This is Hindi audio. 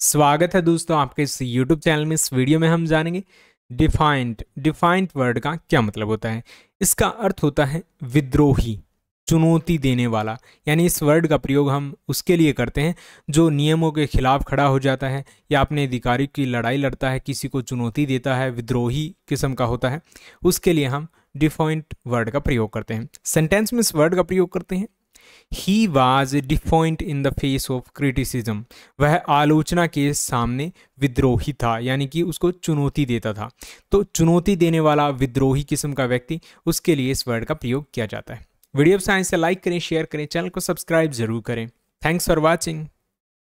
स्वागत है दोस्तों आपके इस यूट्यूब चैनल में इस वीडियो में हम जानेंगे डिफाइंड डिफाइंड वर्ड का क्या मतलब होता है इसका अर्थ होता है विद्रोही चुनौती देने वाला यानी इस वर्ड का प्रयोग हम उसके लिए करते हैं जो नियमों के खिलाफ खड़ा हो जाता है या अपने अधिकारी की लड़ाई लड़ता है किसी को चुनौती देता है विद्रोही किस्म का होता है उसके लिए हम डिफाइंड वर्ड का प्रयोग करते हैं सेंटेंस में इस वर्ड का प्रयोग करते हैं he was defiant in the face of criticism वह आलोचना के सामने विद्रोही था यानी कि उसको चुनौती देता था तो चुनौती देने वाला विद्रोही किस्म का व्यक्ति उसके लिए इस वर्ड का प्रयोग किया जाता है वीडियो साइंस से लाइक करें शेयर करें चैनल को सब्सक्राइब जरूर करें थैंक्स फॉर वॉचिंग